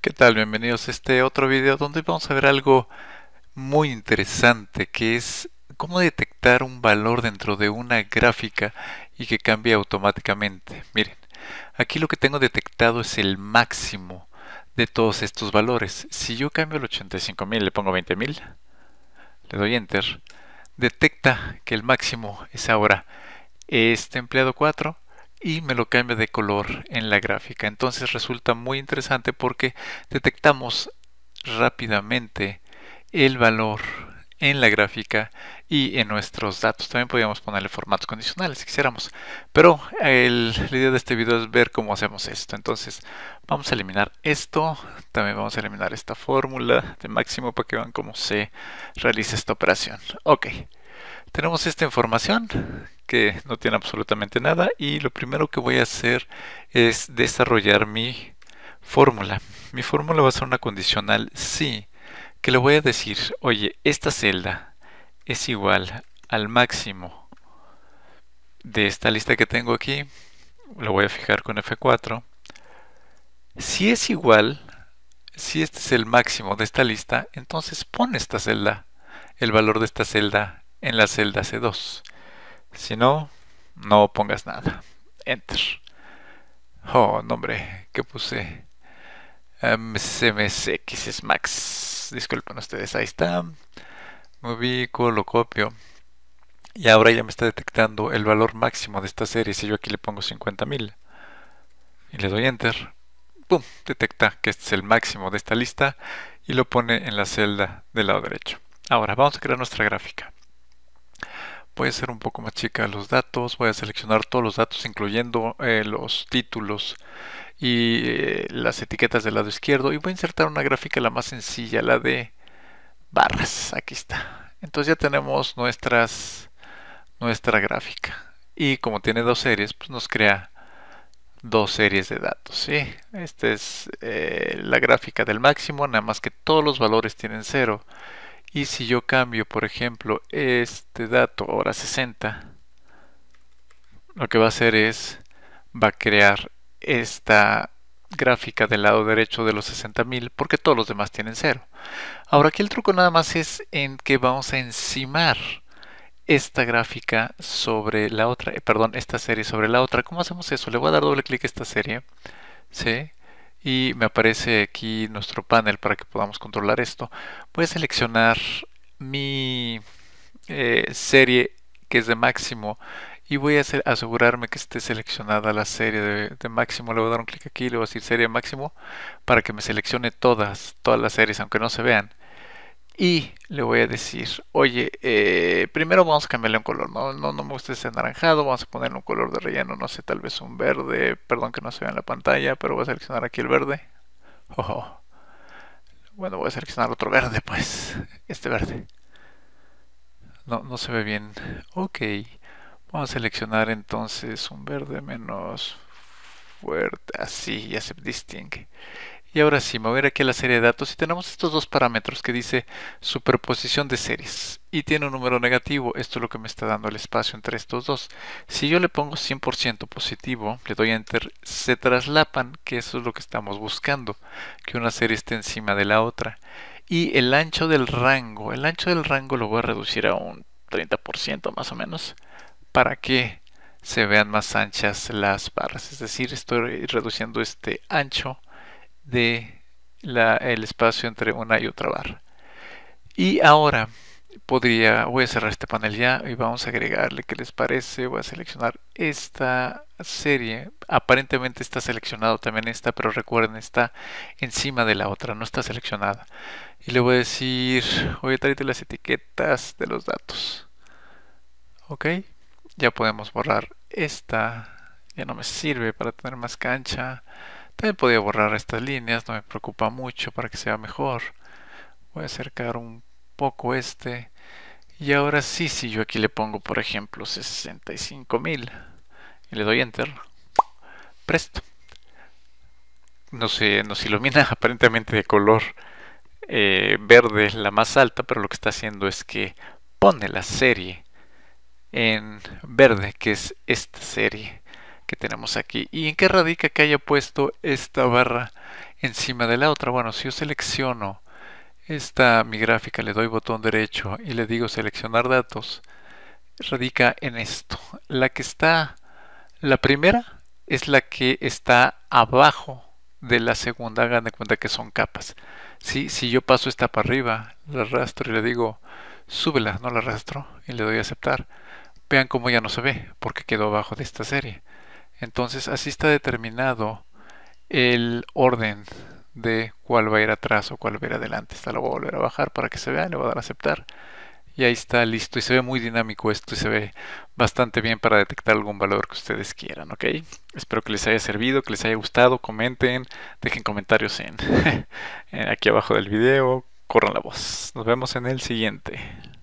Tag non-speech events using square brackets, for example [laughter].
¿Qué tal? Bienvenidos a este otro video donde vamos a ver algo muy interesante que es cómo detectar un valor dentro de una gráfica y que cambie automáticamente. Miren, aquí lo que tengo detectado es el máximo de todos estos valores. Si yo cambio el 85.000, le pongo 20.000, le doy enter, detecta que el máximo es ahora este empleado 4 y me lo cambia de color en la gráfica. Entonces resulta muy interesante porque detectamos rápidamente el valor en la gráfica y en nuestros datos. También podríamos ponerle formatos condicionales si quisiéramos. Pero el, la idea de este video es ver cómo hacemos esto. Entonces vamos a eliminar esto. También vamos a eliminar esta fórmula de máximo para que vean cómo se realiza esta operación. Ok. Tenemos esta información que no tiene absolutamente nada y lo primero que voy a hacer es desarrollar mi fórmula. Mi fórmula va a ser una condicional si que le voy a decir, oye, esta celda es igual al máximo de esta lista que tengo aquí, lo voy a fijar con F4, si es igual, si este es el máximo de esta lista, entonces pone esta celda, el valor de esta celda en la celda C2. Si no, no pongas nada. Enter. Oh, nombre, ¿qué puse? Em, es Max. Disculpen ustedes, ahí está. Me lo copio. Y ahora ya me está detectando el valor máximo de esta serie. Si yo aquí le pongo 50.000 y le doy enter, ¡pum! Detecta que este es el máximo de esta lista y lo pone en la celda del lado derecho. Ahora vamos a crear nuestra gráfica voy a ser un poco más chica los datos, voy a seleccionar todos los datos incluyendo eh, los títulos y eh, las etiquetas del lado izquierdo y voy a insertar una gráfica la más sencilla, la de barras, aquí está. Entonces ya tenemos nuestras, nuestra gráfica y como tiene dos series pues nos crea dos series de datos. ¿sí? Esta es eh, la gráfica del máximo, nada más que todos los valores tienen cero y si yo cambio, por ejemplo, este dato, hora 60, lo que va a hacer es, va a crear esta gráfica del lado derecho de los 60.000 porque todos los demás tienen cero. Ahora aquí el truco nada más es en que vamos a encimar esta gráfica sobre la otra, eh, perdón, esta serie sobre la otra. ¿Cómo hacemos eso? Le voy a dar doble clic a esta serie, ¿sí? y me aparece aquí nuestro panel para que podamos controlar esto voy a seleccionar mi eh, serie que es de máximo y voy a asegurarme que esté seleccionada la serie de, máximo le voy a dar un clic aquí le voy a decir serie máximo para que me seleccione todas todas las series aunque no se vean y le voy a decir, oye, eh, primero vamos a cambiarle un color, ¿no? ¿no? No me gusta ese anaranjado, vamos a ponerle un color de relleno, no sé, tal vez un verde, perdón que no se vea en la pantalla, pero voy a seleccionar aquí el verde. [laughs] Oh. bueno, voy a seleccionar otro verde, pues, este verde. No, no se ve bien. Ok, vamos a seleccionar entonces un verde menos fuerte, así, ya se distingue. Y ahora sí, ir aquí a la serie de datos y tenemos estos dos parámetros que dice superposición de series. Y tiene un número negativo, esto es lo que me está dando el espacio entre estos dos. Si yo le pongo 100% positivo, le doy a enter, se traslapan, que eso es lo que estamos buscando, que una serie esté encima de la otra. Y el ancho del rango, el ancho del rango lo voy a reducir a un 30% más o menos, para que se vean más anchas las barras. Es decir, estoy reduciendo este ancho de la, el espacio entre una y otra barra. Y ahora podría, voy a cerrar este panel ya y vamos a agregarle que les parece, voy a seleccionar esta serie, aparentemente está seleccionado también esta, pero recuerden está encima de la otra, no está seleccionada. Y le voy a decir, voy a traerte las etiquetas de los datos. Ok, ya podemos borrar esta, ya no me sirve para tener más cancha. También podía borrar estas líneas, no me preocupa mucho para que sea mejor. Voy a acercar un poco este. Y ahora sí, si yo aquí le pongo, por ejemplo, 65.000 y le doy Enter, presto. No se nos ilumina [laughs] aparentemente de color eh, verde la más alta, pero lo que está haciendo es que pone la serie en verde, que es esta serie que tenemos aquí. ¿Y en qué radica que haya puesto esta barra encima de la otra? Bueno, si yo selecciono esta mi gráfica, le doy botón derecho y le digo seleccionar datos, radica en esto. La que está, la primera es la que está abajo de la segunda, hagan de cuenta que son capas. Si, si yo paso esta para arriba, la arrastro y le digo súbela, no la arrastro y le doy a aceptar. Vean cómo ya no se ve, porque quedó abajo de esta serie. Entonces así está determinado el orden de cuál va a ir atrás o cuál va a ir adelante. Esta lo voy a volver a bajar para que se vea, le voy a dar a aceptar. Y ahí está listo. Y se ve muy dinámico esto y se ve bastante bien para detectar algún valor que ustedes quieran, ¿ok? Espero que les haya servido, que les haya gustado. Comenten, dejen comentarios [laughs] aquí abajo del video. Corran la voz. Nos vemos en el siguiente.